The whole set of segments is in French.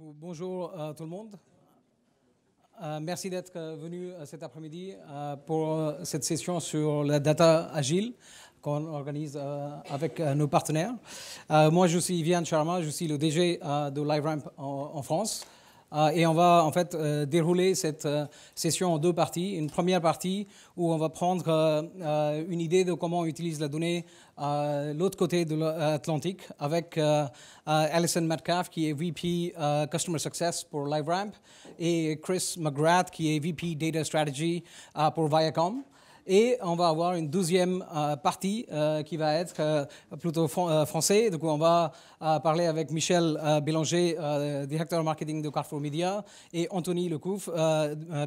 Bonjour à tout le monde. Euh, merci d'être euh, venu euh, cet après-midi pour cette session sur la data agile qu'on organise avec nos partenaires. Moi, je suis Viviane Charma, je suis le DG de LiveRamp en France. Ah, et on va en fait euh, dérouler cette euh, session en deux parties. Une première partie où on va prendre euh, une idée de comment on utilise la donnée à l'autre côté de l'Atlantique avec Alison Metcalf qui est VP Customer Success pour LiveRamp et Chris McGrath qui est VP Data Strategy pour Viacom. Et on va avoir une deuxième euh, partie euh, qui va être euh, plutôt français. Du on va parler avec Michel Bélanger, directeur marketing de Carrefour Media, et Anthony Lecouf,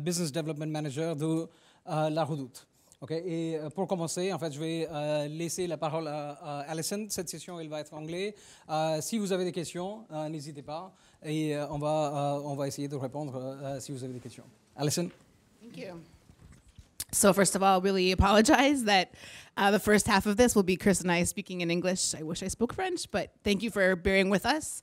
business development manager de La Redoute. Et pour commencer, en fait, je vais laisser la parole à, Alison. Cette session, elle va être en anglais. si vous avez des questions, n'hésitez pas. Et on, va, on va essayer de répondre si vous avez des questions. Alison. Thank you. So, first of all, really apologize that uh, the first half of this will be Chris and I speaking in English. I wish I spoke French, but thank you for bearing with us.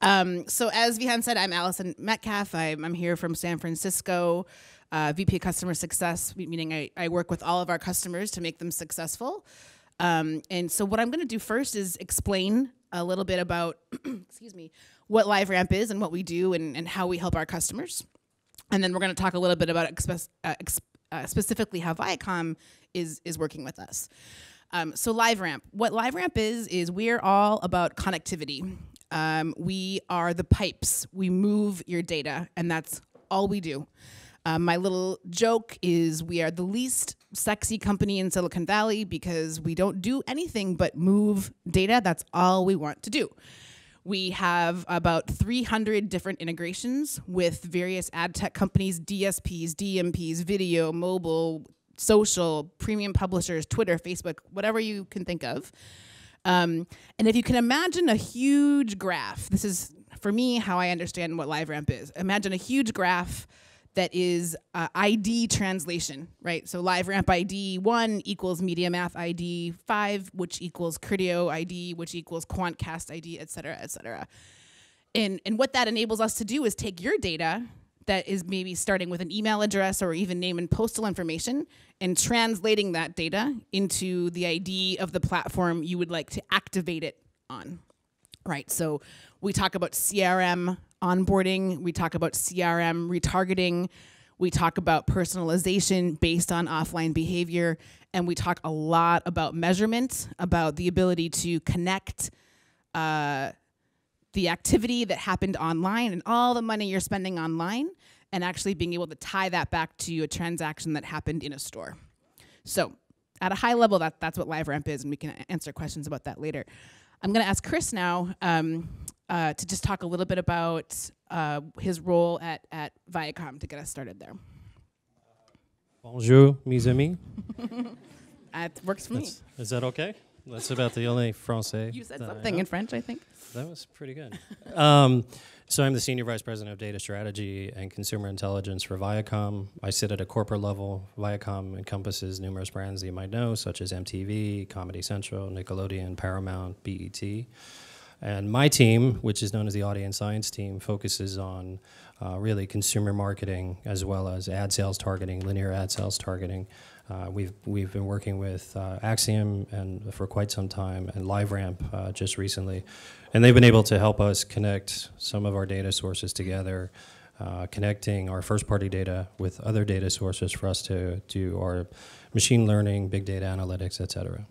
Um, so, as Vihan said, I'm Allison Metcalf. I'm, I'm here from San Francisco, uh, VP Customer Success, meaning I, I, work with all of our customers to make them successful. Um, and so, what I'm going to do first is explain a little bit about, excuse me, what LiveRamp is and what we do and, and how we help our customers. And then we're going to talk a little bit about express, uh, uh, specifically how Viacom is is working with us. Um, so LiveRamp, what LiveRamp is is we're all about connectivity. Um, we are the pipes. We move your data, and that's all we do. Um, my little joke is we are the least sexy company in Silicon Valley because we don't do anything but move data. That's all we want to do. We have about 300 different integrations with various ad tech companies, DSPs, DMPs, video, mobile, social, premium publishers, Twitter, Facebook, whatever you can think of. Um, and if you can imagine a huge graph, this is for me how I understand what LiveRamp is. Imagine a huge graph that is uh, ID translation, right? So LiveRamp ID 1 equals MediaMath ID 5, which equals Critio ID, which equals QuantCast ID, et cetera, et cetera. And, and what that enables us to do is take your data that is maybe starting with an email address or even name and postal information and translating that data into the ID of the platform you would like to activate it on, right? So we talk about CRM onboarding, we talk about CRM retargeting, we talk about personalization based on offline behavior, and we talk a lot about measurement, about the ability to connect uh, the activity that happened online and all the money you're spending online, and actually being able to tie that back to a transaction that happened in a store. So, at a high level, that, that's what LiveRamp is, and we can answer questions about that later. I'm going to ask Chris now. Um, uh, to just talk a little bit about uh, his role at, at Viacom to get us started there. Bonjour, mes amis. that works for That's, me. Is that okay? That's about the only Francais. You said something in French, I think. That was pretty good. um, so I'm the Senior Vice President of Data Strategy and Consumer Intelligence for Viacom. I sit at a corporate level. Viacom encompasses numerous brands that you might know, such as MTV, Comedy Central, Nickelodeon, Paramount, BET. And my team, which is known as the audience science team, focuses on uh, really consumer marketing as well as ad sales targeting, linear ad sales targeting. Uh, we've we've been working with uh, Axiom and for quite some time, and LiveRamp uh, just recently, and they've been able to help us connect some of our data sources together. Uh, connecting our first-party data with other data sources for us to do our machine learning, big data analytics, et cetera.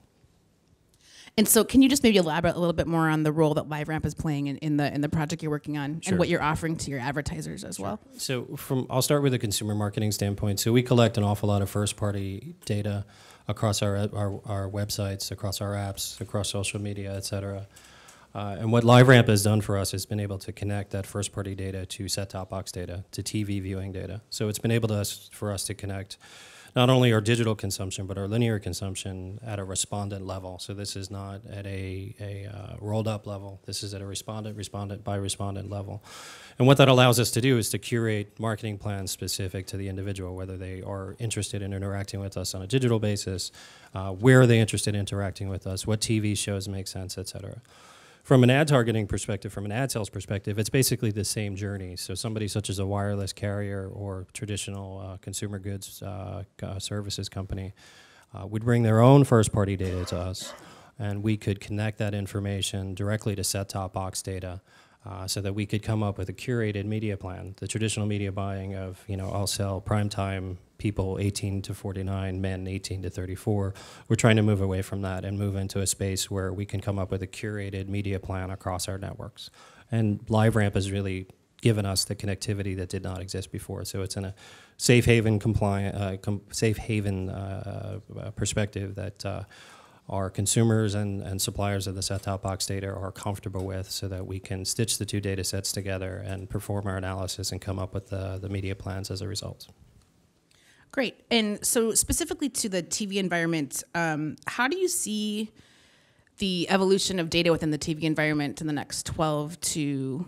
And so, can you just maybe elaborate a little bit more on the role that LiveRamp is playing in, in the in the project you're working on sure. and what you're offering to your advertisers as sure. well? So, from I'll start with a consumer marketing standpoint. So, we collect an awful lot of first party data across our our, our websites, across our apps, across social media, et cetera. Uh, and what LiveRamp has done for us is been able to connect that first party data to set top box data, to TV viewing data. So, it's been able to for us to connect not only our digital consumption but our linear consumption at a respondent level. So this is not at a, a uh, rolled up level. This is at a respondent, respondent by respondent level. And what that allows us to do is to curate marketing plans specific to the individual, whether they are interested in interacting with us on a digital basis, uh, where are they interested in interacting with us, what TV shows make sense, et cetera from an ad targeting perspective, from an ad sales perspective, it's basically the same journey. So somebody such as a wireless carrier or traditional uh, consumer goods uh, uh services company uh, would bring their own first-party data to us, and we could connect that information directly to set-top box data. Uh, so that we could come up with a curated media plan, the traditional media buying of, you know, I'll sell primetime people 18 to 49, men 18 to 34. We're trying to move away from that and move into a space where we can come up with a curated media plan across our networks. And LiveRamp has really given us the connectivity that did not exist before. So it's in a safe haven compliant, uh, com safe haven uh, uh, perspective that uh, our consumers and, and suppliers of the set-top box data are comfortable with so that we can stitch the two data sets together and perform our analysis and come up with the, the media plans as a result. Great. And so, specifically to the TV environment, um, how do you see the evolution of data within the TV environment in the next 12 to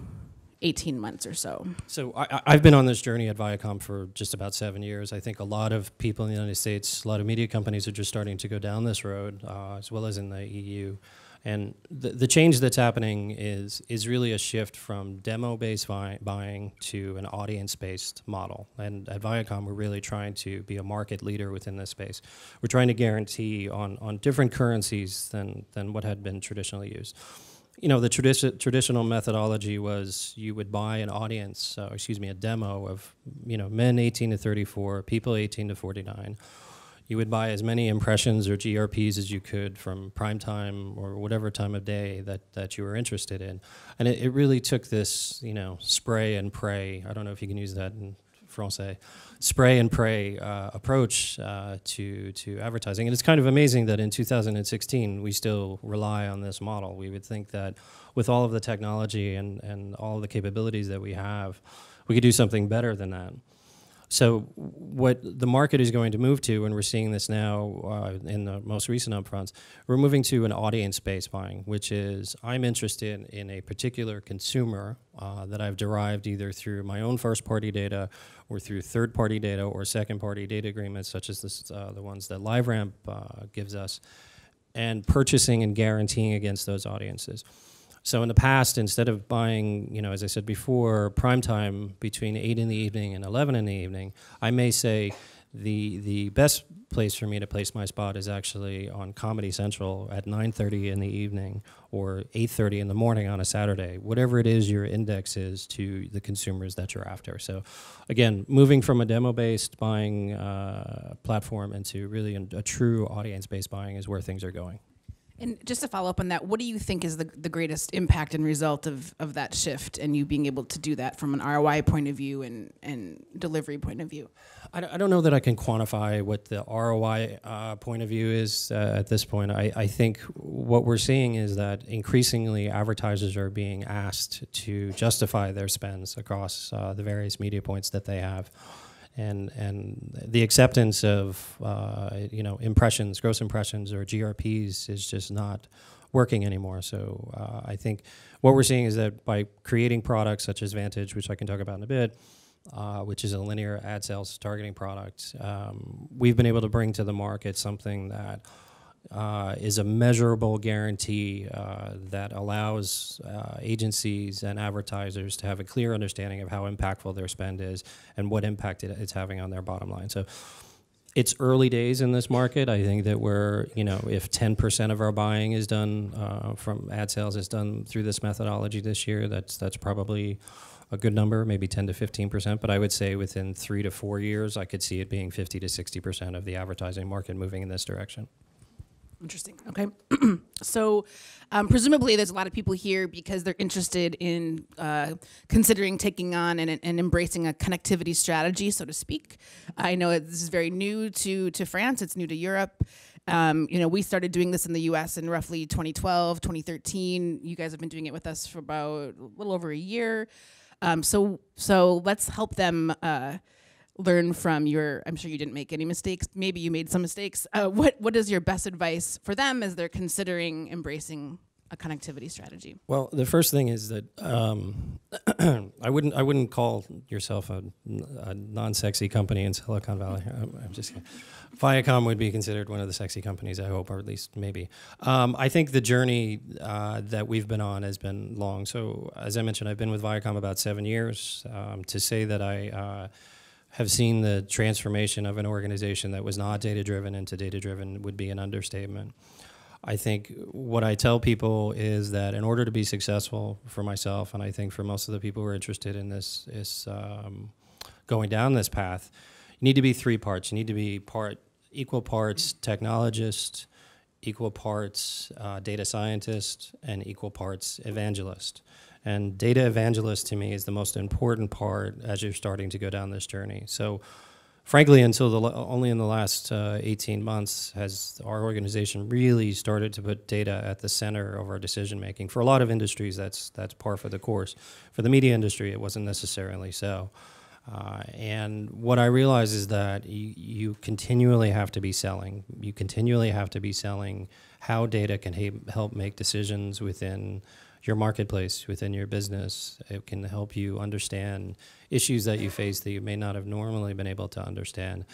18 months or so? So, I, have been on this journey at Viacom for just about seven years. I think a lot of people in the United States, a lot of media companies are just starting to go down this road, uh, as well as in the EU. And the, the change that's happening is, is really a shift from demo-based buying to an audience-based model. And at Viacom, we're really trying to be a market leader within this space. We're trying to guarantee on, on different currencies than, than what had been traditionally used you know the tradi- traditional methodology was you would buy an audience uh, excuse me a demo of you know men 18 to 34 people 18 to 49 you would buy as many impressions or GRPs as you could from prime time or whatever time of day that, that you were interested in. And it, it really took this, you know, spray and pray. I don't know if you can use that in Francais, spray and pray uh, approach uh, to to advertising. And it's kind of amazing that in 2016 we still rely on this model. We would think that with all of the technology and and all of the capabilities that we have, we could do something better than that. So what the market is going to move to, and we're seeing this now uh, in the most recent upfronts, we're moving to an audience-based buying, which is I'm interested in a particular consumer uh, that I've derived either through my own first-party data or through third-party data or second-party data agreements, such as this, uh, the ones that LiveRamp uh, gives us, and purchasing and guaranteeing against those audiences. So in the past, instead of buying, you know, as I said before, prime time between eight in the evening and eleven in the evening, I may say the the best place for me to place my spot is actually on Comedy Central at 9:30 in the evening or 8:30 in the morning on a Saturday. Whatever it is your index is to the consumers that you're after. So, again, moving from a demo-based buying uh, platform into really a true audience-based buying is where things are going. And just to follow up on that, what do you think is the, the greatest impact and result of, of that shift and you being able to do that from an ROI point of view and, and delivery point of view? I, I don't know that I can quantify what the ROI uh, point of view is uh, at this point. I, I think what we're seeing is that increasingly advertisers are being asked to justify their spends across uh, the various media points that they have and and the acceptance of uh, you know impressions, gross impressions, or GRPs is just not working anymore. So uh, I think what we're seeing is that by creating products such as Vantage, which I can talk about in a bit, uh, which is a linear ad sales targeting product, um, we've been able to bring to the market something that uh, is a measurable guarantee uh, that allows uh, agencies and advertisers to have a clear understanding of how impactful their spend is and what impact it, it's having on their bottom line. So it's early days in this market. I think that we're, you know, if 10% of our buying is done uh, from ad sales is done through this methodology this year, that's that's probably a good number, maybe 10 to 15%. But I would say within three to four years, I could see it being 50 to 60% of the advertising market moving in this direction. Interesting. Okay. so, um, presumably, there's a lot of people here because they're interested in uh, considering taking on and, and, embracing a connectivity strategy, so to speak. I know this is very new to, to France, it's new to Europe. Um, you know, we started doing this in the US in roughly 2012, 2013. You guys have been doing it with us for about a little over a year. Um, so, so, let's help them. Uh, learn from your i'm sure you didn't make any mistakes maybe you made some mistakes uh, what what is your best advice for them as they're considering embracing a connectivity strategy well the first thing is that um, i wouldn't i wouldn't call yourself a, a non-sexy company in silicon valley i'm, I'm just viacom would be considered one of the sexy companies i hope or at least maybe um, i think the journey uh, that we've been on has been long so as i mentioned i've been with viacom about seven years um, to say that i uh, have seen the transformation of an organization that was not data driven into data driven would be an understatement. I think what I tell people is that in order to be successful for myself, and I think for most of the people who are interested in this, is um, going down this path, you need to be three parts. You need to be part equal parts technologist, equal parts uh, data scientist, and equal parts evangelist. And data evangelist to me is the most important part as you're starting to go down this journey. So, frankly, until the only in the last uh, 18 months has our organization really started to put data at the center of our decision making. For a lot of industries, that's that's par for the course. For the media industry, it wasn't necessarily so. Uh, and what I realize is that you, continually have to be selling. You continually have to be selling how data can help make decisions within your marketplace within your business. It can help you understand issues that you face that you may not have normally been able to understand.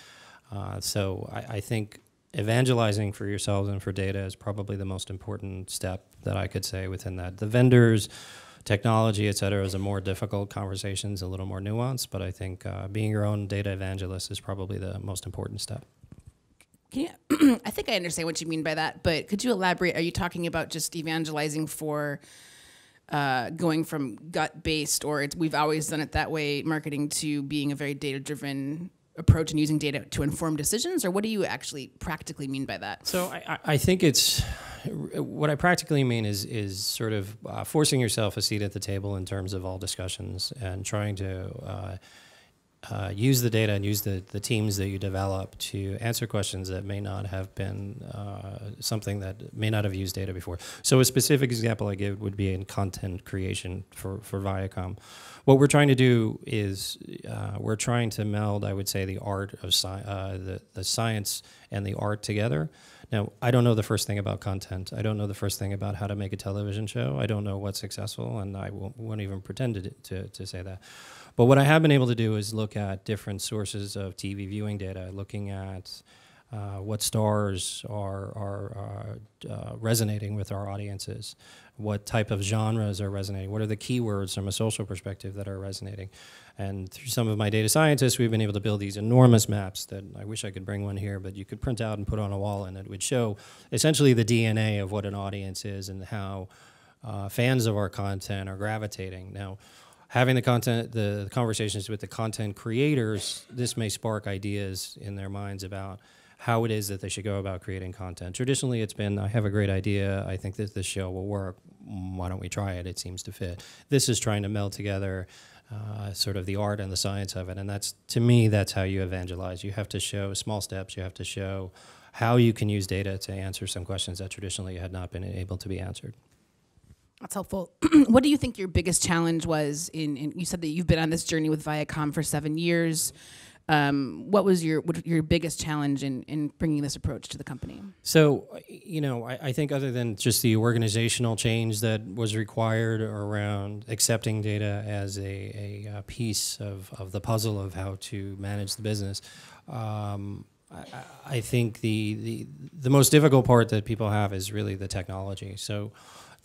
Uh, so I, I, think evangelizing for yourselves and for data is probably the most important step that I could say within that. The vendors, technology, et cetera, is a more difficult conversation, a little more nuanced, but I think uh, being your own data evangelist is probably the most important step. I think I understand what you mean by that, but could you elaborate? Are you talking about just evangelizing for uh, going from gut based or we've always done it that way marketing to being a very data driven approach and using data to inform decisions or what do you actually practically mean by that so i, I think it's what i practically mean is is sort of uh, forcing yourself a seat at the table in terms of all discussions and trying to uh, uh, use the data and use the, the teams that you develop to answer questions that may not have been uh, something that may not have used data before. So a specific example I give would be in content creation for, for Viacom. What we're trying to do is uh, we're trying to meld, I would say, the art of sci uh, the, the science and the art together. Now, I don't know the first thing about content. I don't know the first thing about how to make a television show. I don't know what's successful, and I won't, won't even pretend to, to, to say that but what I have been able to do is look at different sources of TV viewing data, looking at uh, what stars are, are uh, uh, resonating with our audiences, what type of genres are resonating, what are the keywords from a social perspective that are resonating. And through some of my data scientists, we've been able to build these enormous maps that I wish I could bring one here, but you could print out and put on a wall, and it would show essentially the DNA of what an audience is and how uh, fans of our content are gravitating. Now, having the content, the, the conversations with the content creators, this may spark ideas in their minds about how it is that they should go about creating content. Traditionally, it's been, I have a great idea. I think that this show will work. Why don't we try it? It seems to fit. This is trying to meld together uh, sort of the art and the science of it. And that's, to me, that's how you evangelize. You have to show small steps, you have to show how you can use data to answer some questions that traditionally had not been able to be answered. That's helpful. what do you think your biggest challenge was in, in, You said that you've been on this journey with Viacom for seven years. Um, what was your what, your biggest challenge in, in bringing this approach to the company? So, you know, I, I, think other than just the organizational change that was required around accepting data as a, a, piece of, of the puzzle of how to manage the business, um, I, I, think the, the the most difficult part that people have is really the technology. So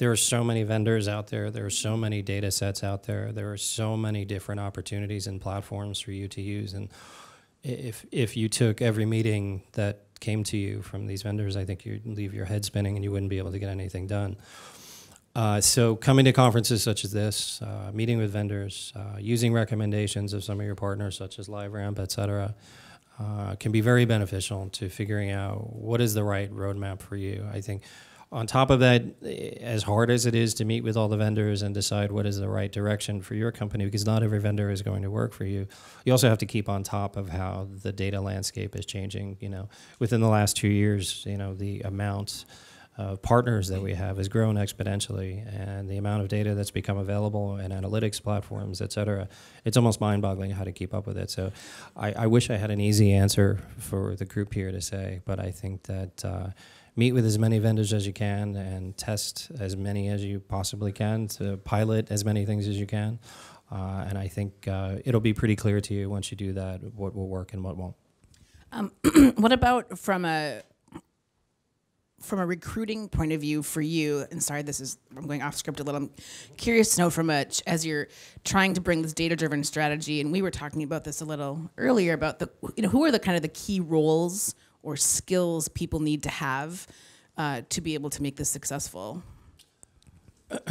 there are so many vendors out there. There are so many data sets out there. There are so many different opportunities and platforms for you to use. And if if you took every meeting that came to you from these vendors, I think you'd leave your head spinning and you wouldn't be able to get anything done. Uh, so coming to conferences such as this, uh, meeting with vendors, uh, using recommendations of some of your partners such as LiveRamp, et cetera, uh, can be very beneficial to figuring out what is the right roadmap for you. I think on top of that, eh, as hard as it is to meet with all the vendors and decide what is the right direction for your company, because not every vendor is going to work for you, you also have to keep on top of how the data landscape is changing. You know, within the last two years, you know, the amount of partners that we have has grown exponentially, and the amount of data that's become available and analytics platforms, et cetera, it's almost mind-boggling how to keep up with it. So, I, I, wish I had an easy answer for the group here to say, but I think that. Uh, meet with as many vendors as you can and test as many as you possibly can to pilot as many things as you can. Uh, and I think uh, it'll be pretty clear to you once you do that what will work and what won't. Um, what about from a from a recruiting point of view for you and sorry this is i'm going off script a little i'm curious to know from a as you're trying to bring this data driven strategy and we were talking about this a little earlier about the you know who are the kind of the key roles or skills people need to have uh, to be able to make this successful?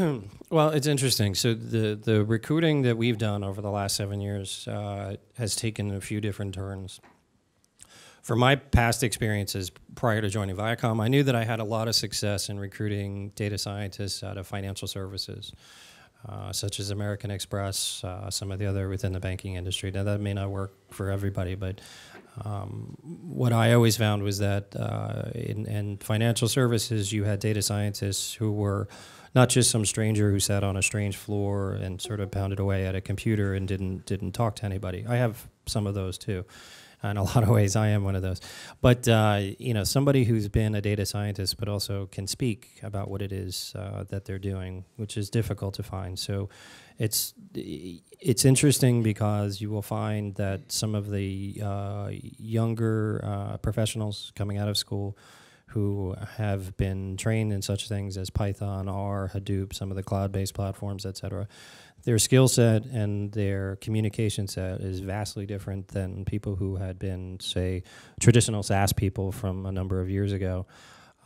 well, it's interesting. So the the recruiting that we've done over the last seven years uh, has taken a few different turns. From my past experiences prior to joining Viacom, I knew that I had a lot of success in recruiting data scientists out of financial services, uh, such as American Express, uh, some of the other within the banking industry. Now that may not work for everybody, but um, what I always found was that uh, in, in, financial services, you had data scientists who were not just some stranger who sat on a strange floor and sort of pounded away at a computer and didn't didn't talk to anybody. I have some of those too, in a lot of ways, I am one of those. But uh, you know, somebody who's been a data scientist, but also can speak about what it is uh, that they're doing, which is difficult to find. So, it's it's interesting because you will find that some of the uh, younger uh, professionals coming out of school who have been trained in such things as Python, R, Hadoop, some of the cloud-based platforms, et cetera their skill set and their communication set is vastly different than people who had been, say, traditional SaaS people from a number of years ago.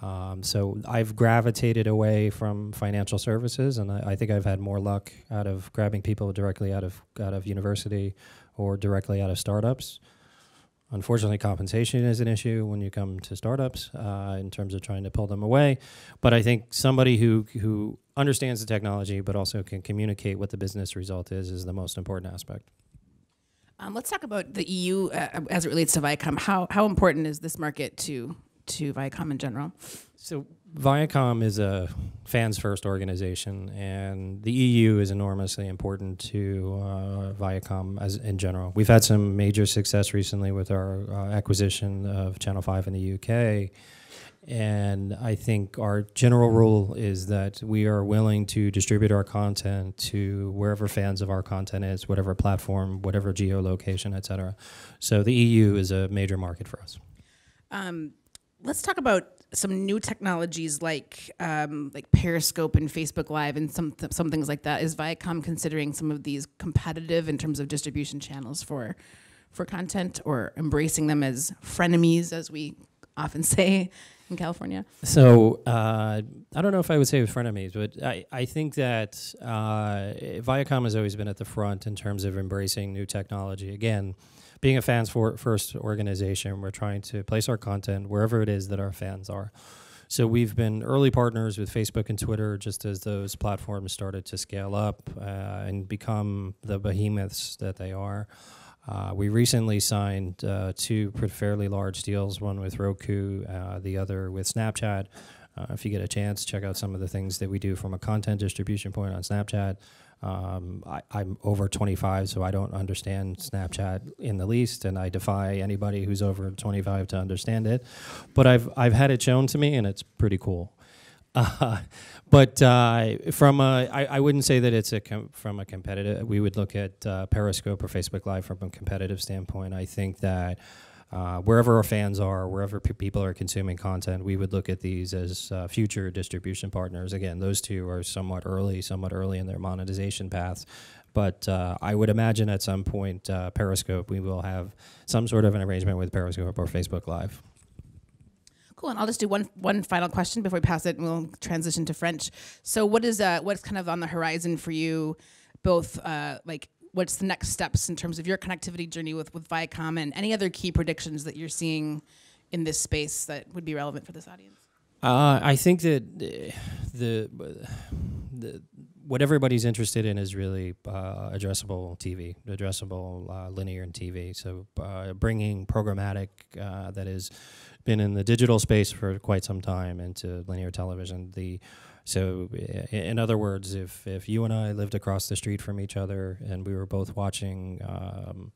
Um, so I've gravitated away from financial services, and I, I, think I've had more luck out of grabbing people directly out of out of university or directly out of startups Unfortunately, compensation is an issue when you come to startups uh, in terms of trying to pull them away. But I think somebody who who understands the technology but also can communicate what the business result is is the most important aspect. Um, let's talk about the EU uh, as it relates to Viacom. How how important is this market to to Viacom in general? So Viacom is a fans first organization, and the EU is enormously important to uh, Viacom as in general. We've had some major success recently with our uh, acquisition of Channel 5 in the UK. And I think our general rule is that we are willing to distribute our content to wherever fans of our content is, whatever platform, whatever geolocation, et cetera. So the EU is a major market for us. Um, let's talk about some new technologies like um, like Periscope and Facebook Live and some th- some things like that. Is Viacom considering some of these competitive in terms of distribution channels for for content or embracing them as frenemies, as we often say in California? So uh, I don't know if I would say frenemies, but I, I think that uh, Viacom has always been at the front in terms of embracing new technology. Again, being a fans for first organization, we're trying to place our content wherever it is that our fans are. So we've been early partners with Facebook and Twitter just as those platforms started to scale up uh, and become the behemoths that they are. Uh, we recently signed uh, two fairly large deals, one with Roku, uh, the other with Snapchat. Uh, if you get a chance, check out some of the things that we do from a content distribution point on Snapchat. Um, I, am over 25, so I don't understand Snapchat in the least, and I defy anybody who's over 25 to understand it. But I've I've had it shown to me, and it's pretty cool. Uh, but uh, from a, I, I wouldn't say that it's a from a competitive. We would look at uh, Periscope or Facebook Live from a competitive standpoint. I think that uh, wherever our fans are, wherever people are consuming content, we would look at these as uh, future distribution partners. Again, those two are somewhat early, somewhat early in their monetization paths. But uh, I would imagine at some point, uh, Periscope, we will have some sort of an arrangement with Periscope or Facebook Live. Cool, and I'll just do one one final question before we pass it, and we'll transition to French. So, what is uh, what's kind of on the horizon for you, both uh, like what's the next steps in terms of your connectivity journey with, with Viacom and any other key predictions that you're seeing in this space that would be relevant for this audience? Uh, I think that the, uh, the, the what everybody's interested in is really uh, addressable TV, addressable uh, linear and TV. So uh, bringing programmatic uh, that has been in the digital space for quite some time into linear television. The so, in other words, if if you and I lived across the street from each other and we were both watching um,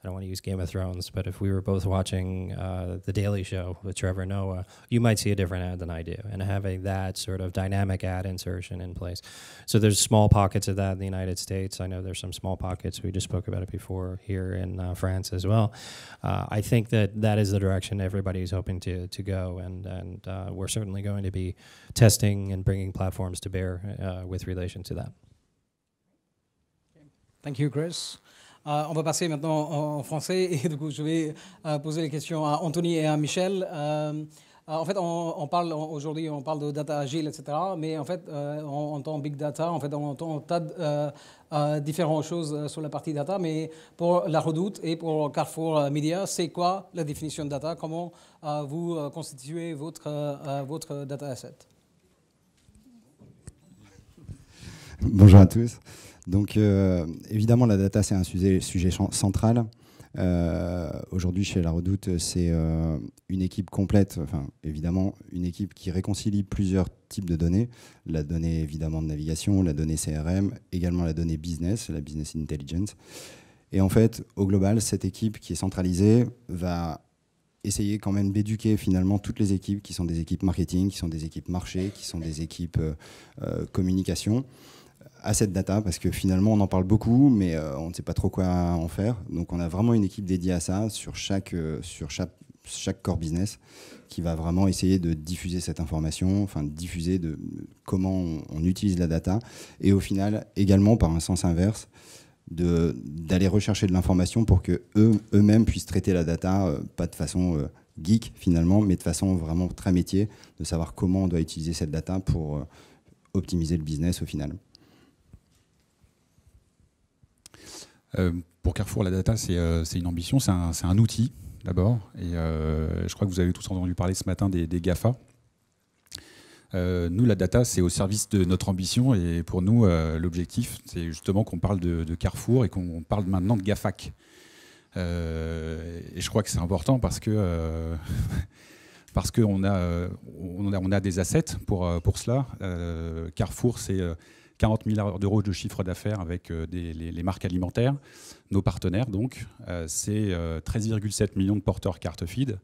I don't want to use Game of Thrones, but if we were both watching uh, The Daily Show with Trevor Noah, you might see a different ad than I do. And having that sort of dynamic ad insertion in place. So there's small pockets of that in the United States. I know there's some small pockets. We just spoke about it before here in uh, France as well. Uh, I think that that is the direction everybody's hoping to, to go. And, and uh, we're certainly going to be testing and bringing platforms to bear uh, with relation to that. Thank you, Chris. Euh, on va passer maintenant en, français et du coup je vais euh, poser les questions à Anthony et à Michel. Euh, en fait, on, parle aujourd'hui, on parle de data agile, etc. Mais en fait, on entend big data, en fait, on entend tas de différentes choses sur la partie data. Mais pour la Redoute et pour Carrefour Media, c'est quoi la définition de data Comment vous constituez votre votre data asset Bonjour à tous. Donc euh, évidemment, la data, c'est un sujet, central. Euh, aujourd'hui, chez La Redoute, c'est euh, une équipe complète, enfin, évidemment, une équipe qui réconcilie plusieurs types de données. La donnée, évidemment, de navigation, la donnée CRM, également la donnée business, la business intelligence. Et en fait, au global, cette équipe qui est centralisée va essayer quand même d'éduquer finalement toutes les équipes qui sont des équipes marketing, qui sont des équipes marché, qui sont des équipes communication à cette data parce que finalement on en parle beaucoup mais euh, on ne sait pas trop quoi en faire. Donc on a vraiment une équipe dédiée à ça sur chaque, euh, sur chaque, chaque core business qui va vraiment essayer de diffuser cette information, enfin diffuser de comment on, utilise la data et au final également par un sens inverse de d'aller rechercher de l'information pour que eux eux-mêmes puissent traiter la data euh, pas de façon geek finalement mais de façon vraiment très métier de savoir comment on doit utiliser cette data pour optimiser le business au final. Euh, pour Carrefour, la data, c'est euh, une ambition, c'est un, outil d'abord. Et euh, je crois que vous avez tous entendu parler ce matin des, GAFA. nous, la data, c'est au service de notre ambition. Et pour nous, l'objectif, c'est justement qu'on parle de, Carrefour et qu'on parle maintenant de GAFAC. et je crois que c'est important parce que... parce qu'on a, on a, on a, des assets pour, pour cela. Carrefour, c'est 40 milliards d'euros de chiffre d'affaires avec euh, les, marques alimentaires, nos partenaires donc. Euh, c'est 13,7 euh, millions de porteurs carte feed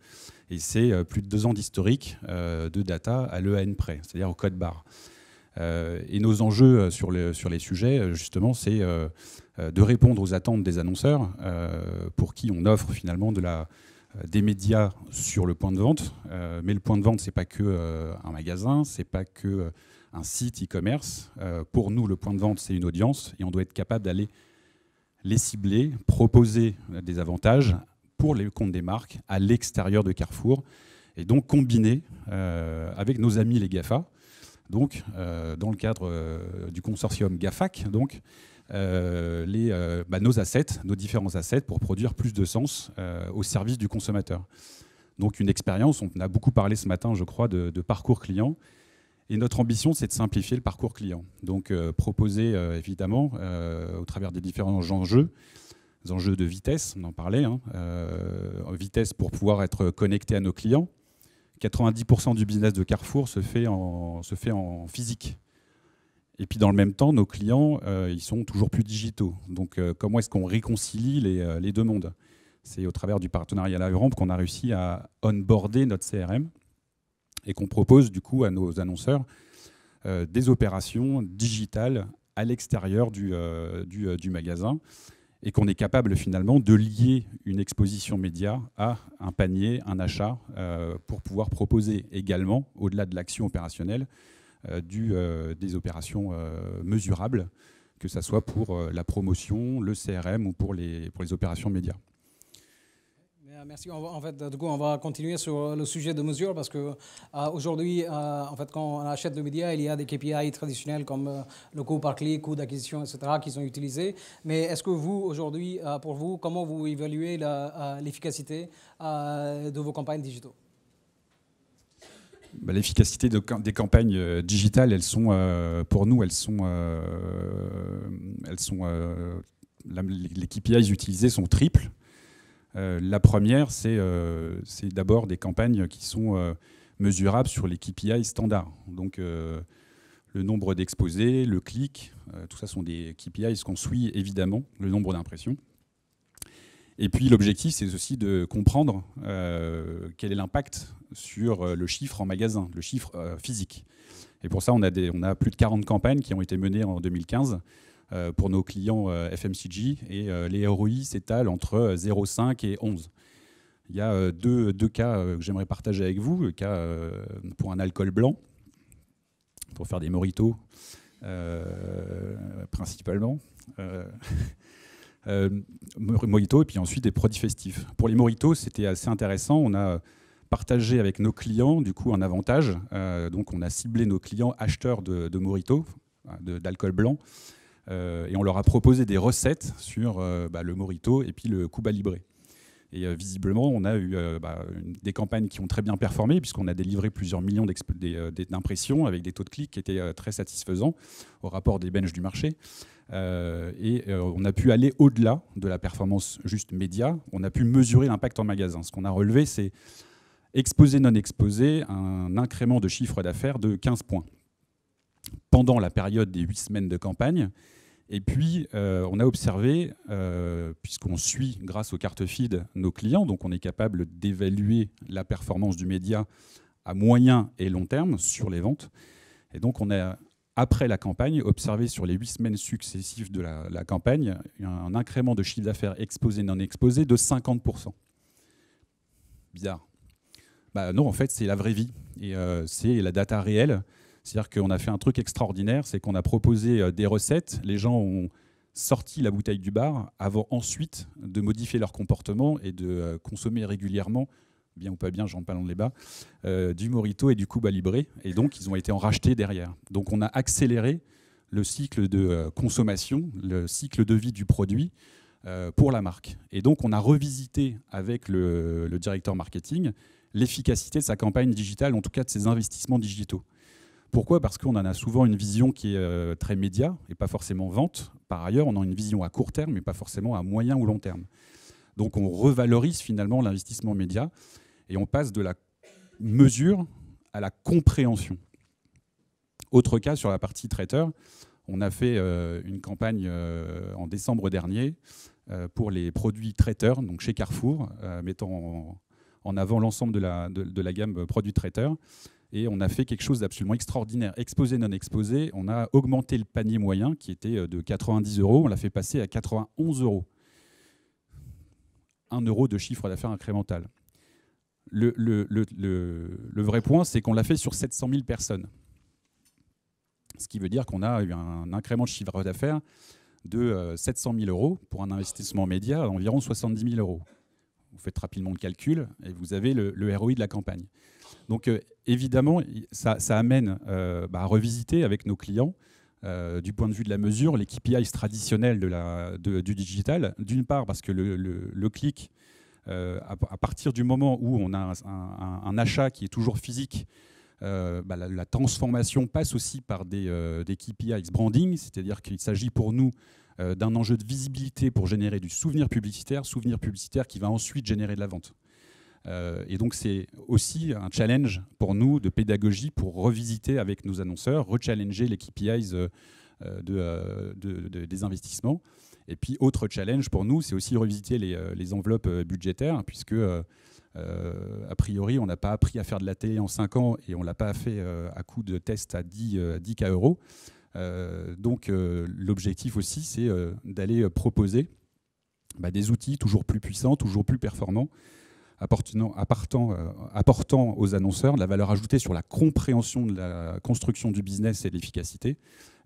et c'est plus de deux ans d'historique de data à l'EAN près, c'est-à-dire au code barre. et nos enjeux sur, les sujets, justement, c'est de répondre aux attentes des annonceurs pour qui on offre finalement des médias sur le point de vente. mais le point de vente, ce n'est pas que un magasin, n'est pas que un site e-commerce. Euh, pour nous, le point de vente, c'est une audience et on doit être capable d'aller les cibler, proposer des avantages pour les comptes des marques à l'extérieur de Carrefour et donc combiner euh, avec nos amis les GAFA, donc euh, dans le cadre du consortium GAFAC, donc, les, bah, nos assets, nos différents assets pour produire plus de sens au service du consommateur. Donc une expérience, on a beaucoup parlé ce matin, je crois, de, de parcours client. Et notre ambition, c'est de simplifier le parcours client. Donc euh, proposer, euh, évidemment, euh, au travers des différents enjeux, des enjeux de vitesse, on en parlait, hein, vitesse pour pouvoir être connecté à nos clients. 90% du business de Carrefour se fait en, physique. Et puis dans le même temps, nos clients, ils sont toujours plus digitaux. Donc comment est-ce qu'on réconcilie les, deux mondes C'est au travers du partenariat La Europe qu'on a réussi à onboarder notre CRM et qu'on propose du coup à nos annonceurs euh, des opérations digitales à l'extérieur euh, euh, du, magasin et qu'on est capable finalement de lier une exposition média à un panier, un achat, pour pouvoir proposer également, au-delà de l'action opérationnelle, des opérations mesurables, que ce soit pour la promotion, le CRM ou pour les opérations médias. Euh, merci. en fait, du coup, on va continuer sur le sujet de mesure parce que euh, aujourd'hui, euh, en fait, quand on achète le médias, il y a des KPI traditionnels comme le coût par clic, coût d'acquisition, etc., qui sont utilisés. Mais est-ce que vous, aujourd'hui, pour vous, comment vous évaluez l'efficacité de vos campagnes digitales bah, L'efficacité des campagnes digitales, elles sont, pour nous, elles sont, elles sont, les KPIs utilisés sont triples. Euh, la première, euh, c'est d'abord des campagnes qui sont euh, mesurables sur les KPI standards. Donc, le nombre d'exposés, le clic, tout ça sont des KPIs qu'on suit évidemment, le nombre d'impressions. Et puis l'objectif, c'est aussi de comprendre quel est l'impact sur le chiffre en magasin, le chiffre physique. Et pour ça, on on a, plus de 40 campagnes qui ont été menées en 2015 euh, pour nos clients euh, FMCG et euh, les ROI s'étalent entre 0,5 et 11. Il y a deux, deux cas que j'aimerais partager avec vous. Le cas pour un alcool blanc, pour faire des moritos principalement. Euh, et puis ensuite des produits festifs. Pour les moritos, c'était assez intéressant. On a partagé avec nos clients du coup un avantage. donc on a ciblé nos clients acheteurs de, de moritos, d'alcool blanc, euh, et on leur a proposé des recettes sur euh, bah, le morito et puis le Cuba Libre. Et euh, visiblement, on a eu bah, des campagnes qui ont très bien performé, puisqu'on a délivré plusieurs millions d'impressions avec des taux de clics qui étaient très satisfaisants au rapport des benches du marché. et on a pu aller au-delà de la performance juste média. On a pu mesurer l'impact en magasin. Ce qu'on a relevé, c'est exposé non exposé, un incrément de chiffre d'affaires de 15 points pendant la période des huit semaines de campagne. Et puis, euh, on a observé, euh, puisqu'on suit grâce aux cartes feed nos clients, donc on est capable d'évaluer la performance du média à moyen et long terme sur les ventes. Et donc, on a, après la campagne, observé sur les huit semaines successives de la, campagne un incrément de chiffre d'affaires exposé non exposé de 50%. Bizarre. Bah non, en fait, c'est la vraie vie et euh, c'est la data réelle c'est-à-dire qu'on a fait un truc extraordinaire, c'est qu'on a proposé euh, des recettes, les gens ont sorti la bouteille du bar avant ensuite de modifier leur comportement et de euh, consommer régulièrement bien ou pas bien, j'en parle dans les débat, euh, du Morito et du Cuba Libre. Et donc, ils ont été en rachetés derrière. Donc, on a accéléré le cycle de consommation, le cycle de vie du produit pour la marque. Et donc, on a revisité avec le directeur marketing l'efficacité de sa campagne digitale, en tout cas de ses investissements digitaux. Pourquoi Parce qu'on en a souvent une vision qui est euh, très média et pas forcément vente. Par ailleurs, on a une vision à court terme, mais pas forcément à moyen ou long terme. Donc on revalorise finalement l'investissement média et on passe de la mesure à la compréhension. Autre cas sur la partie traiteur, on a fait euh, une campagne euh, en décembre dernier pour les produits traiteurs, donc chez Carrefour, mettant en, avant l'ensemble de la, de la gamme produits traiteurs et on a fait quelque chose d'absolument extraordinaire. Exposé, non exposé, on a augmenté le panier moyen qui était euh, de 90 euros, on l'a fait passer à 91 euros. 1 euro de chiffre d'affaires incrémental. Le, vrai point, c'est qu'on l'a fait sur 700 000 personnes. Ce qui veut dire qu'on a eu un incrément de chiffre d'affaires de 700 euh, 000 euros pour un investissement média d'environ 70 000 euros. Vous faites rapidement le calcul et vous avez le, ROI de la campagne. Donc euh, évidemment, ça, amène euh, bah, à revisiter avec nos clients euh, du point de vue de la mesure, les KPIs traditionnels du digital. D'une part, parce que le, clic, à, partir du moment où on a un, achat qui est toujours physique, bah, la, transformation passe aussi par des KPIs branding, c'est-à-dire qu'il s'agit pour nous d'un enjeu de visibilité pour générer du souvenir publicitaire, souvenir publicitaire qui va ensuite générer de la vente. Euh, et donc c'est aussi un challenge pour nous de pédagogie pour revisiter avec nos annonceurs, rechallenger les e KPIs euh, euh, des investissements. Et puis autre challenge pour nous, c'est aussi revisiter les, enveloppes budgétaires, puisque a priori on n'a pas appris à faire de la télé en 5 ans et on ne l'a pas fait à coup de test à 10, K euros. donc l'objectif aussi, c'est d'aller proposer bah, des outils toujours plus puissants, toujours plus performants, euh, apportant, aux annonceurs la valeur ajoutée sur la compréhension de la construction du business et de l'efficacité.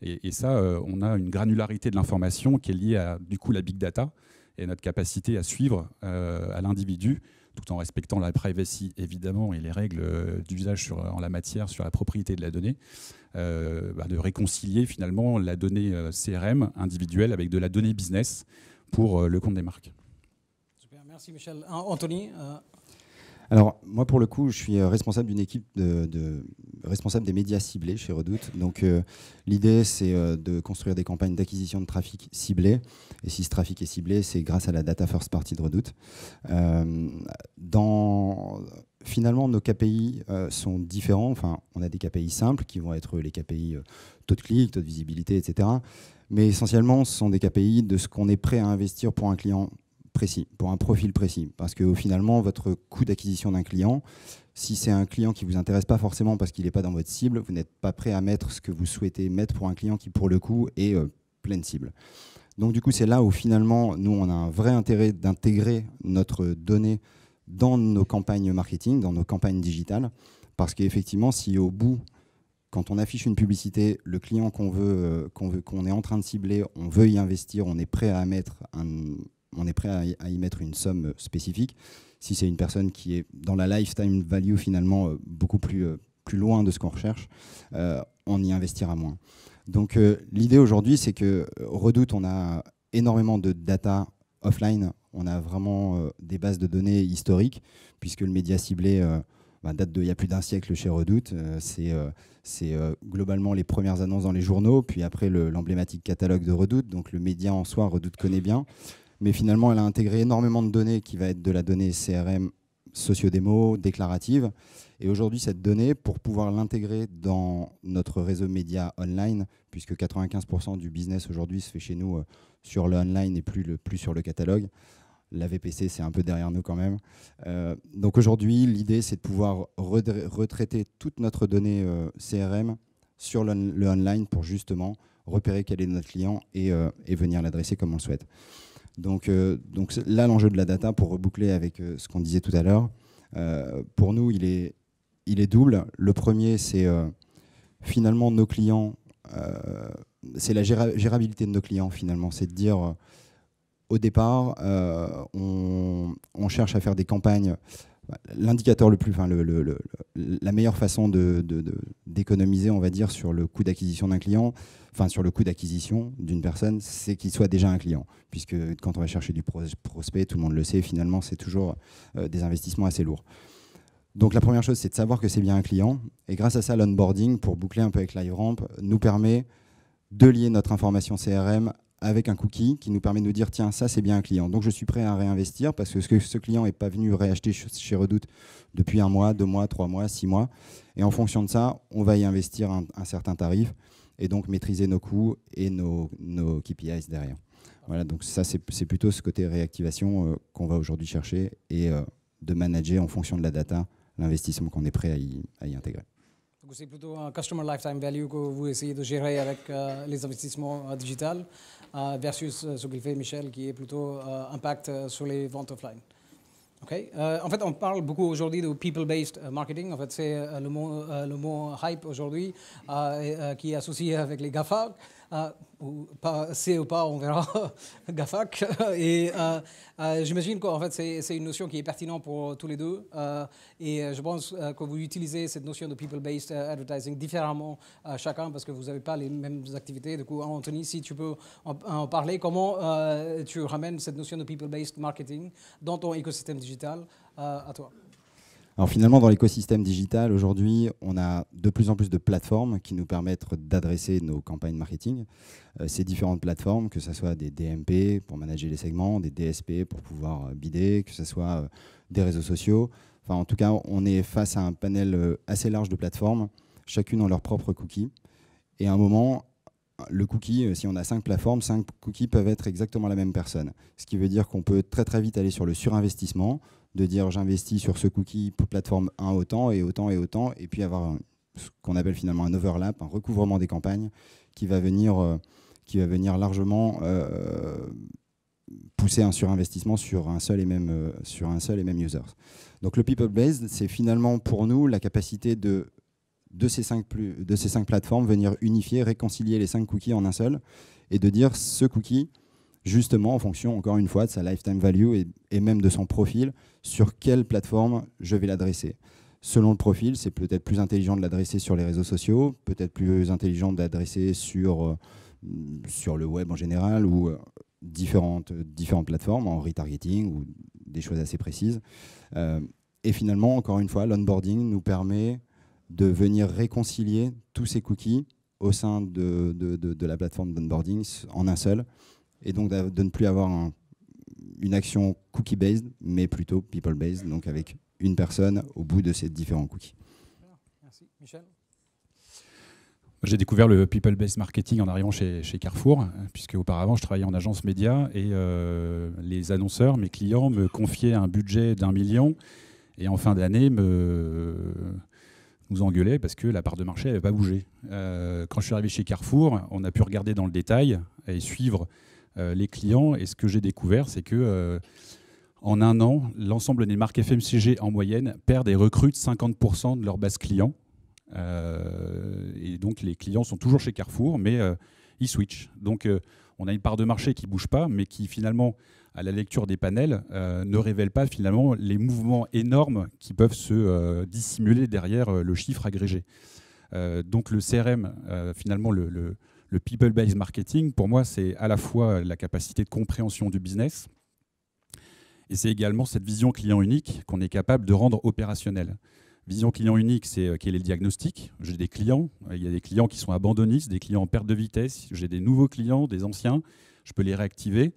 Et, ça, euh, on a une granularité de l'information qui est liée à du coup la big data et notre capacité à suivre euh, à l'individu tout en respectant la privacy évidemment et les règles d'usage en la matière sur la propriété de la donnée, bah, de réconcilier finalement la donnée CRM individuelle avec de la donnée business pour le compte des marques. Merci Michel. Ah, Anthony euh. Alors moi pour le coup je suis euh, responsable d'une équipe de, responsable des médias ciblés chez Redoute. Donc euh, l'idée c'est de construire des campagnes d'acquisition de trafic ciblé. Et si ce trafic est ciblé, c'est grâce à la data first party de Redoute. dans finalement, nos KPI sont différents. Enfin, on a des KPI simples qui vont être les KPI taux de clic, taux de visibilité, etc. Mais essentiellement, ce sont des KPI de ce qu'on est prêt à investir pour un client précis, pour un profil précis. Parce que finalement, votre coût d'acquisition d'un client, si c'est un client qui ne vous intéresse pas forcément parce qu'il n'est pas dans votre cible, vous n'êtes pas prêt à mettre ce que vous souhaitez mettre pour un client qui, pour le coup, est plein euh, pleine cible. Donc du coup, c'est là où finalement, nous, on a un vrai intérêt d'intégrer notre donnée dans nos campagnes marketing, dans nos campagnes digitales, parce qu'effectivement, si au bout, quand on affiche une publicité, le client qu'on veut, euh, qu'on veut, qu'on est en train de cibler, on veut y investir, on est prêt à mettre un, on est prêt à y, mettre une somme euh, spécifique. Si c'est une personne qui est dans la lifetime value finalement euh, beaucoup plus, euh, plus loin de ce qu'on recherche, on y investira moins. Donc l'idée aujourd'hui, c'est que Redoute, on a énormément de data offline. On a vraiment des bases de données historiques, puisque le média ciblé bah, date d'il y a plus d'un siècle chez Redoute. c'est globalement les premières annonces dans les journaux, puis après l'emblématique catalogue de Redoute. Donc le média en soi, Redoute connaît bien mais finalement, elle a intégré énormément de données qui va être de la donnée CRM sociodémo, déclarative. Et aujourd'hui, cette donnée, pour pouvoir l'intégrer dans notre réseau média online, puisque 95% du business aujourd'hui se fait chez nous euh, sur le online et plus, le, plus sur le catalogue, la VPC, c'est un peu derrière nous quand même. Euh, donc aujourd'hui, l'idée, c'est de pouvoir retraiter toute notre donnée euh, CRM sur le, online pour justement repérer quel est notre client et, et venir l'adresser comme on le souhaite. Donc, euh, donc là, l'enjeu de la data, pour reboucler avec euh, ce qu'on disait tout à l'heure, euh, pour nous, il est, il double. Le premier, c'est finalement nos clients, c'est la gérabilité de nos clients finalement, c'est de dire au départ, on, cherche à faire des campagnes L'indicateur le plus, enfin, la meilleure façon d'économiser, de, on va dire, sur le coût d'acquisition d'un client, enfin sur le coût d'acquisition d'une personne, c'est qu'il soit déjà un client. Puisque quand on va chercher du prospect, tout le monde le sait, finalement, c'est toujours euh, des investissements assez lourds. Donc la première chose, c'est de savoir que c'est bien un client. Et grâce à ça, l'onboarding, pour boucler un peu avec LiveRamp, nous permet de lier notre information CRM avec un cookie qui nous permet de nous dire tiens ça c'est bien un client donc je suis prêt à réinvestir parce que ce, client n'est pas venu réacheter chez Redoute depuis un mois deux mois trois mois six mois et en fonction de ça on va y investir un, certain tarif et donc maîtriser nos coûts et nos, nos KPIs derrière voilà donc ça c'est plutôt ce côté réactivation euh, qu'on va aujourd'hui chercher et euh, de manager en fonction de la data l'investissement qu'on est prêt à y intégrer donc c'est plutôt un Customer Lifetime Value que vous essayez de gérer avec euh, les investissements euh, digitales euh, versus euh, ce qu'il fait Michel qui est plutôt impact sur les ventes offline. en fait, on parle beaucoup aujourd'hui de people-based marketing. En fait, c'est le, le mot hype aujourd'hui qui est associé avec les GAFA. Ah, ou pas, c'est ou pas, on verra, GAFAC. Et euh, euh, j'imagine qu'en fait, c'est une notion qui est pertinente pour tous les deux. Euh, et je pense que vous utilisez cette notion de people-based advertising différemment chacun parce que vous n'avez pas les mêmes activités. Du coup, Anthony, si tu peux en parler, comment tu ramènes cette notion de people-based marketing dans ton écosystème digital à toi alors finalement, dans l'écosystème digital, aujourd'hui, on a de plus en plus de plateformes qui nous permettent d'adresser nos campagnes marketing. Euh, ces différentes plateformes, que ce soit des DMP pour manager les segments, des DSP pour pouvoir euh, bider, que ce soit euh, des réseaux sociaux. Enfin, en tout cas, on est face à un panel assez large de plateformes, chacune en leur propre cookie. Et à un moment, le cookie, si on a cinq plateformes, cinq cookies peuvent être exactement la même personne. Ce qui veut dire qu'on peut très très vite aller sur le surinvestissement, de dire j'investis sur ce cookie pour plateforme 1 autant et autant et autant, et puis avoir ce qu'on appelle finalement un overlap, un recouvrement des campagnes qui va venir, euh, qui va venir largement euh, pousser un surinvestissement sur un seul et même, euh, sur un seul et même user. Donc le people-based, c'est finalement pour nous la capacité de de ces, cinq plus, de ces cinq plateformes, venir unifier, réconcilier les cinq cookies en un seul, et de dire ce cookie, justement en fonction, encore une fois, de sa lifetime value et, même de son profil, sur quelle plateforme je vais l'adresser. Selon le profil, c'est peut-être plus intelligent de l'adresser sur les réseaux sociaux, peut-être plus intelligent de sur, euh, sur le web en général ou euh, différentes, différentes plateformes en retargeting ou des choses assez précises. Euh, et finalement, encore une fois, l'onboarding nous permet de venir réconcilier tous ces cookies au sein de, de la plateforme d'onboarding en un seul et donc de ne plus avoir une action cookie-based, mais plutôt people-based, donc avec une personne au bout de ces différents cookies. Merci. Michel j'ai découvert le people-based marketing en arrivant chez, Carrefour, puisque auparavant je travaillais en agence média et euh, les annonceurs, mes clients, me confiaient un budget d'un million et en fin d'année me, nous engueulaient parce que la part de marché n'avait pas bougé. Euh, quand je suis arrivé chez Carrefour, on a pu regarder dans le détail et suivre euh, les clients. Et ce que j'ai découvert, c'est que euh, en un an, l'ensemble des marques FMCG en moyenne perdent et recrutent 50% de leur base client. Euh, et donc les clients sont toujours chez Carrefour, mais ils switchent. Donc on a une part de marché qui ne bouge pas, mais qui finalement, à la lecture des panels, ne révèle pas finalement les mouvements énormes qui peuvent se dissimuler derrière le chiffre agrégé. donc le CRM, finalement, le le people-based marketing, pour moi, c'est à la fois la capacité de compréhension du business, et c'est également cette vision client unique qu'on est capable de rendre opérationnelle. Vision client unique, c'est euh, quel est le diagnostic J'ai des clients, euh, il y a des clients qui sont abandonnistes, des clients en perte de vitesse, j'ai des nouveaux clients, des anciens, je peux les réactiver.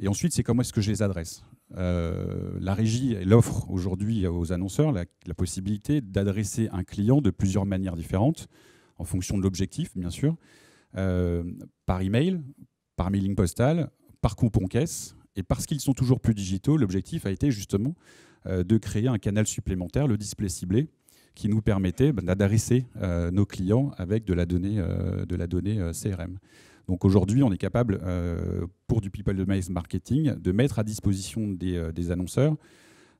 Et ensuite, c'est comment est-ce que je les adresse euh, La régie, elle offre aujourd'hui aux annonceurs la possibilité d'adresser un client de plusieurs manières différentes, en fonction de l'objectif, bien sûr, euh, par email, par mailing postal, par coupon caisse. Et parce qu'ils sont toujours plus digitaux, l'objectif a été justement euh, de créer un canal supplémentaire, le display ciblé, qui nous permettait bah, d'adresser euh, nos clients avec de la donnée, de la donnée CRM. Donc aujourd'hui, on est capable, pour du People to Maze Marketing, de mettre à disposition des, des annonceurs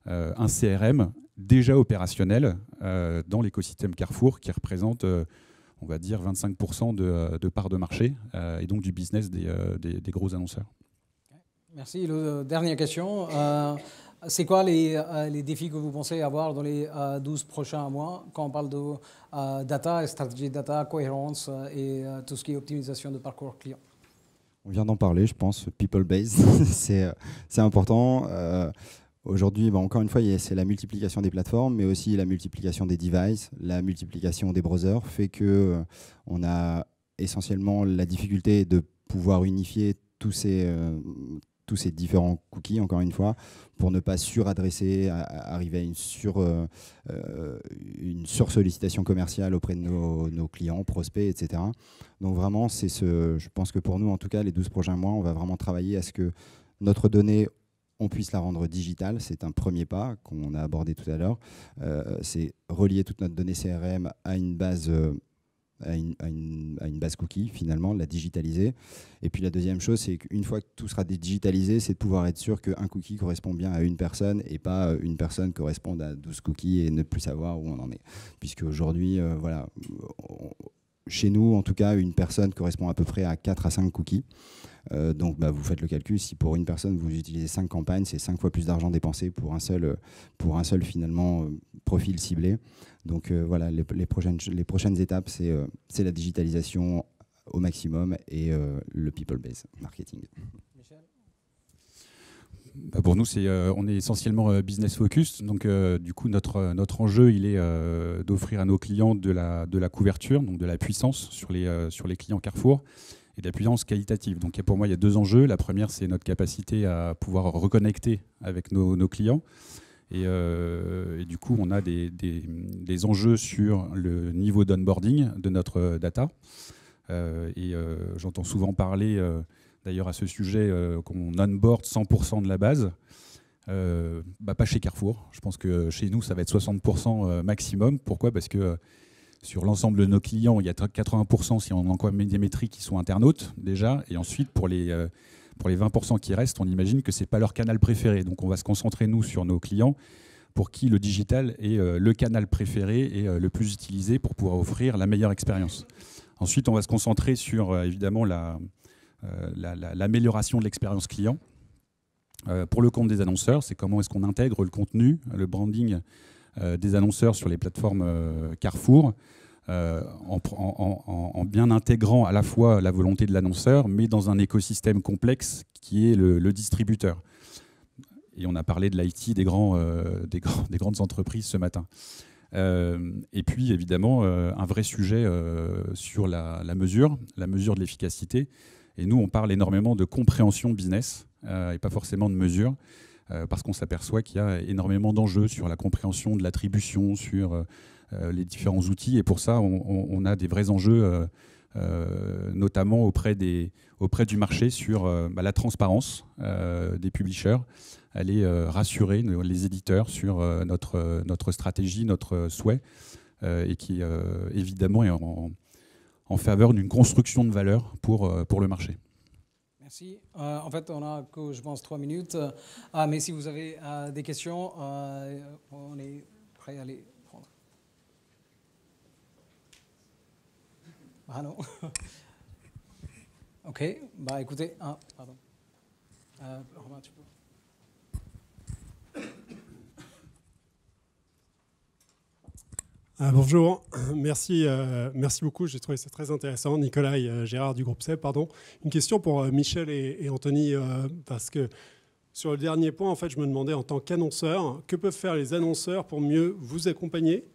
un CRM déjà opérationnel dans l'écosystème Carrefour qui représente on va dire, 25% euh, de, parts part de marché euh, et donc du business des, euh, gros annonceurs. Merci. dernière question. C'est quoi les, défis que vous pensez avoir dans les 12 prochains mois quand on parle de data, stratégie data, cohérence et tout ce qui est optimisation de parcours client On vient d'en parler, je pense, people-based, c'est important. Aujourd'hui, bah, encore une fois, c'est la multiplication des plateformes, mais aussi la multiplication des devices, la multiplication des browsers fait que euh, on a essentiellement la difficulté de pouvoir unifier euh, tous ces, différents cookies, encore une fois, pour ne pas suradresser, arriver à une, sur, euh, euh sursollicitation commerciale auprès de nos, clients, prospects, etc. Donc vraiment, c'est je pense que pour nous, en tout cas, les 12 prochains mois, on va vraiment travailler à ce que notre donnée on puisse la rendre digitale. C'est un premier pas qu'on a abordé tout à l'heure. Euh, c'est relier toute notre donnée CRM à une base. Euh, à, une, base cookie finalement, la digitaliser. Et puis la deuxième chose, c'est qu'une fois que tout sera digitalisé, c'est de pouvoir être sûr qu'un cookie correspond bien à une personne et pas euh, une personne correspond à 12 cookies et ne plus savoir où on en est. Puisque aujourd'hui, voilà, chez nous, en tout cas, une personne correspond à peu près à 4 à 5 cookies. Euh, donc, bah, vous faites le calcul. Si pour une personne, vous utilisez 5 campagnes, c'est 5 fois plus d'argent dépensé pour un seul, euh, pour un seul finalement, euh, profil ciblé. Donc, voilà, les, prochaines, étapes, c'est la digitalisation au maximum et le people-based marketing. Bah, pour nous, euh, on est essentiellement euh, business focus. Donc, euh, du coup, notre, notre enjeu, il est d'offrir à nos clients de la, de la couverture, donc de la puissance sur les, sur les clients Carrefour et de la puissance qualitative. Donc pour moi, il y a deux enjeux. La première, c'est notre capacité à pouvoir reconnecter avec nos, clients. Et, du coup, on a des, des, enjeux sur le niveau d'onboarding de notre data. et j'entends souvent parler d'ailleurs à ce sujet euh, qu'on onboard 100% de la base. Euh, bah, pas chez Carrefour. Je pense que chez nous, ça va être 60% euh, maximum. Pourquoi Parce que sur l'ensemble de nos clients, il y a 80% si on en croit médiamétrie qui sont internautes déjà. Et ensuite, pour les, pour les 20% qui restent, on imagine que ce n'est pas leur canal préféré. Donc on va se concentrer, nous, sur nos clients pour qui le digital est le canal préféré et le plus utilisé pour pouvoir offrir la meilleure expérience. Ensuite, on va se concentrer sur, évidemment, la, euh, l'amélioration de l'expérience client. Euh, pour le compte des annonceurs, c'est comment est-ce qu'on intègre le contenu, le branding euh, des annonceurs sur les plateformes Carrefour, en, bien intégrant à la fois la volonté de l'annonceur, mais dans un écosystème complexe qui est le, distributeur. Et on a parlé de l'IT des, grands, des, grandes entreprises ce matin. et puis évidemment, un vrai sujet sur la, mesure, la mesure de l'efficacité. Et nous, on parle énormément de compréhension business euh, et pas forcément de mesure, euh, parce qu'on s'aperçoit qu'il y a énormément d'enjeux sur la compréhension de l'attribution, sur euh, les différents outils. Et pour ça, on, a des vrais enjeux, notamment auprès, des, auprès du marché, sur bah, la transparence des publishers aller rassurer les éditeurs sur notre, notre stratégie, notre souhait, et qui évidemment est en, en faveur d'une construction de valeur pour, euh, pour le marché. Merci. Euh, en fait, on a, que, je pense, trois minutes. Euh, mais si vous avez des questions, on est prêt à les prendre. Ah non. OK. Bah écoutez. Ah, pardon. Ah, bonjour, merci, euh, merci beaucoup. J'ai trouvé ça très intéressant. Nicolas et, euh, Gérard du groupe CEP, pardon. Une question pour euh, Michel et, Anthony, parce que sur le dernier point, en fait, je me demandais en tant qu'annonceur, que peuvent faire les annonceurs pour mieux vous accompagner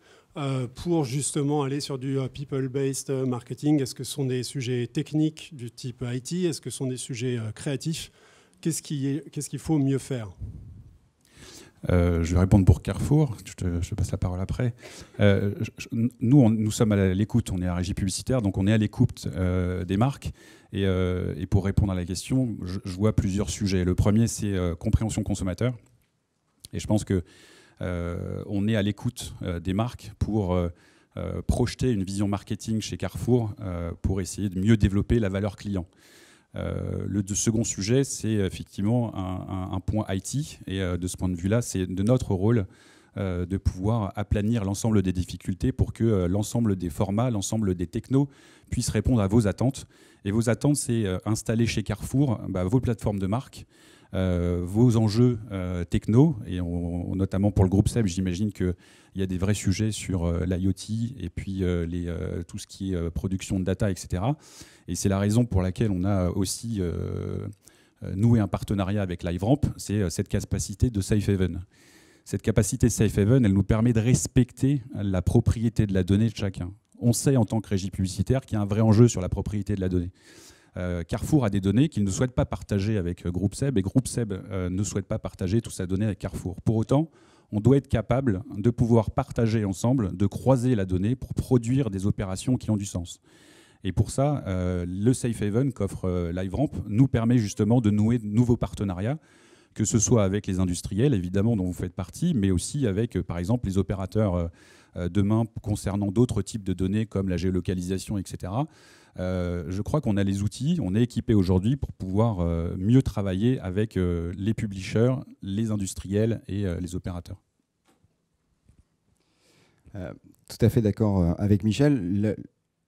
pour justement aller sur du people-based marketing Est-ce que ce sont des sujets techniques du type IT Est-ce que ce sont des sujets créatifs Qu'est-ce qu'il faut mieux faire euh, je vais répondre pour Carrefour, je te, passe la parole après. Euh, nous, nous sommes à l'écoute, on est à la régie publicitaire, donc on est à l'écoute euh, des marques. Et, pour répondre à la question, je, je vois plusieurs sujets. Le premier, c'est compréhension consommateur. Et je pense que on est à l'écoute des marques pour projeter une vision marketing chez Carrefour pour essayer de mieux développer la valeur client. Euh, le second sujet, c'est effectivement un, point IT. Et euh, de ce point de vue-là, c'est de notre rôle euh, de pouvoir aplanir l'ensemble des difficultés pour que l'ensemble des formats, l'ensemble des technos puissent répondre à vos attentes. Et vos attentes, c'est installer chez Carrefour bah, vos plateformes de marque. Euh, vos enjeux euh, techno, et notamment pour le groupe SEB, j'imagine qu'il y a des vrais sujets sur euh, l'IoT et puis tout ce qui est production de data, etc. Et c'est la raison pour laquelle on a aussi noué un partenariat avec LiveRamp, c'est cette capacité de Safe Haven. Cette capacité Safe Haven, elle nous permet de respecter la propriété de la donnée de chacun. On sait en tant que régie publicitaire qu'il y a un vrai enjeu sur la propriété de la donnée. Euh, Carrefour a des données qu'il ne souhaite pas partager avec euh, Groupe Seb et Groupe Seb euh, ne souhaite pas partager toute sa donnée avec Carrefour. Pour autant, on doit être capable de pouvoir partager ensemble, de croiser la donnée pour produire des opérations qui ont du sens. Et pour ça, le Safe Haven qu'offre LiveRamp nous permet justement de nouer de nouveaux partenariats, que ce soit avec les industriels, évidemment, dont vous faites partie, mais aussi avec, par exemple, les opérateurs demain concernant d'autres types de données comme la géolocalisation, etc. Euh, je crois qu'on a les outils, on est équipé aujourd'hui pour pouvoir euh, mieux travailler avec euh, les publishers, les industriels et les opérateurs. tout à fait d'accord avec Michel.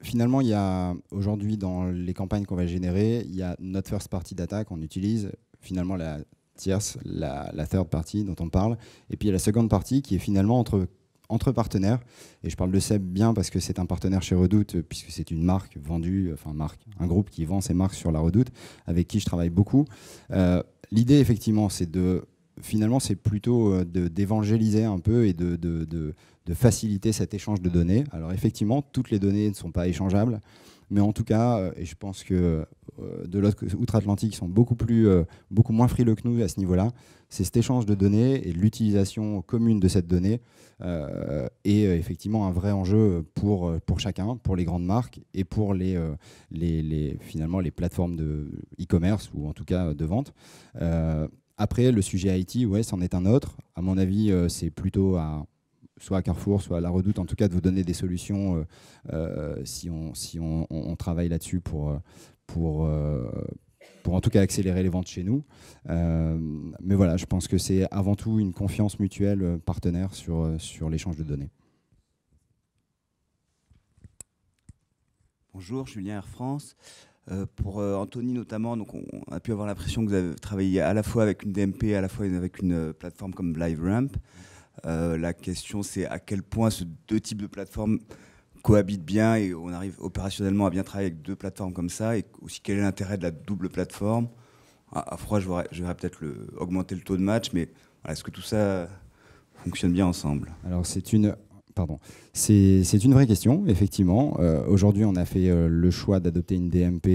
finalement, il y a aujourd'hui dans les campagnes qu'on va générer, il y a notre first party data qu'on utilise, finalement la tierce, la, la third party dont on parle, et puis la seconde partie qui est finalement entre entre partenaires. Et je parle de Seb bien parce que c'est un partenaire chez Redoute, euh, puisque c'est une marque vendue, euh, enfin marque, un groupe qui vend ses marques sur la Redoute, avec qui je travaille beaucoup. Euh, l'idée, effectivement, c'est de finalement, c'est plutôt d'évangéliser un peu et de, de, faciliter cet échange de données. Alors effectivement, toutes les données ne sont pas échangeables. Mais en tout cas, euh, et je pense que euh, de l'autre outre-Atlantique sont beaucoup, plus, euh, beaucoup moins frileux que nous à ce niveau-là, c'est cet échange de données et l'utilisation commune de cette donnée est effectivement un vrai enjeu pour, pour chacun, pour les grandes marques et pour les, les, finalement les plateformes de e-commerce ou en tout cas de vente. après, le sujet IT, ouais, c'en est un autre. À mon avis, c'est plutôt à soit à Carrefour, soit à La Redoute, en tout cas de vous donner des solutions euh, euh, si, on, si on, travaille là-dessus pour, euh, pour, pour en tout cas accélérer les ventes chez nous. mais voilà, je pense que c'est avant tout une confiance mutuelle partenaire sur, sur l'échange de données. Bonjour, Julien Air France. pour Anthony notamment, donc on, on a pu avoir l'impression que vous avez travaillé à la fois avec une DMP, à la fois avec une plateforme comme LiveRamp. Euh, la question, c'est à quel point ces deux types de plateformes cohabitent bien et on arrive opérationnellement à bien travailler avec deux plateformes comme ça et aussi quel est l'intérêt de la double plateforme. À, froid, je verrais peut-être le, augmenter le taux de match, mais est-ce que tout ça fonctionne bien ensemble Alors c'est une Pardon. C'est une vraie question, effectivement. Euh, aujourd'hui, on a fait euh, le choix d'adopter une DMP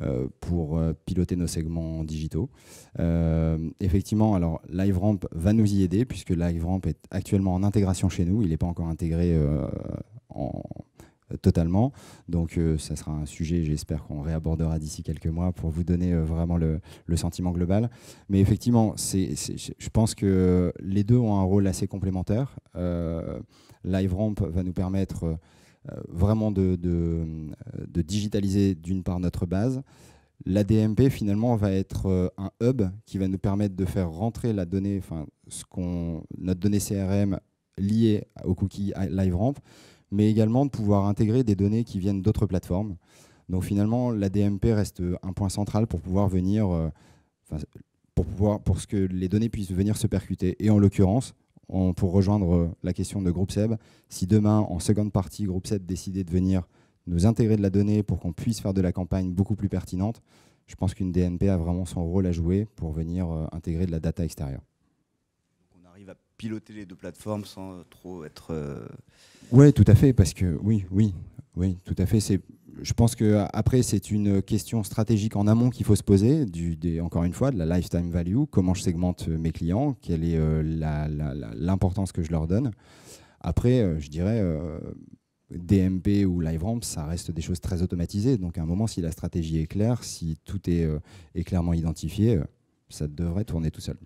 euh, pour piloter nos segments digitaux. effectivement, alors LiveRamp va nous y aider puisque LiveRamp est actuellement en intégration chez nous. Il n'est pas encore intégré en, euh, totalement. Donc euh, ça sera un sujet, j'espère qu'on réabordera d'ici quelques mois pour vous donner euh, vraiment le, sentiment global. Mais effectivement, je pense que les deux ont un rôle assez complémentaire. LiveRamp va nous permettre vraiment de, digitaliser d'une part notre base. La DMP finalement va être un hub qui va nous permettre de faire rentrer la donnée, enfin, notre donnée CRM liée au cookie LiveRamp mais également de pouvoir intégrer des données qui viennent d'autres plateformes. Donc finalement, la DMP reste un point central pour pouvoir venir, euh, pour, pouvoir, pour ce que les données puissent venir se percuter. Et en l'occurrence, pour rejoindre euh, la question de Groupe Seb, si demain, en seconde partie, Groupe Seb décidait de venir nous intégrer de la donnée pour qu'on puisse faire de la campagne beaucoup plus pertinente, je pense qu'une DMP a vraiment son rôle à jouer pour venir euh, intégrer de la data extérieure piloter les deux plateformes sans trop être. Euh, oui, tout à fait, parce que oui, oui, oui, tout à fait. C'est, je pense que après c'est une question stratégique en amont qu'il faut se poser, du, encore une fois, de la lifetime value. Comment je segmente euh, mes clients Quelle est euh, l'importance que je leur donne Après, je dirais. DMP ou LiveRamp, ça reste des choses très automatisées. Donc à un moment, si la stratégie est claire, si tout est clairement identifié, ça devrait tourner tout seul.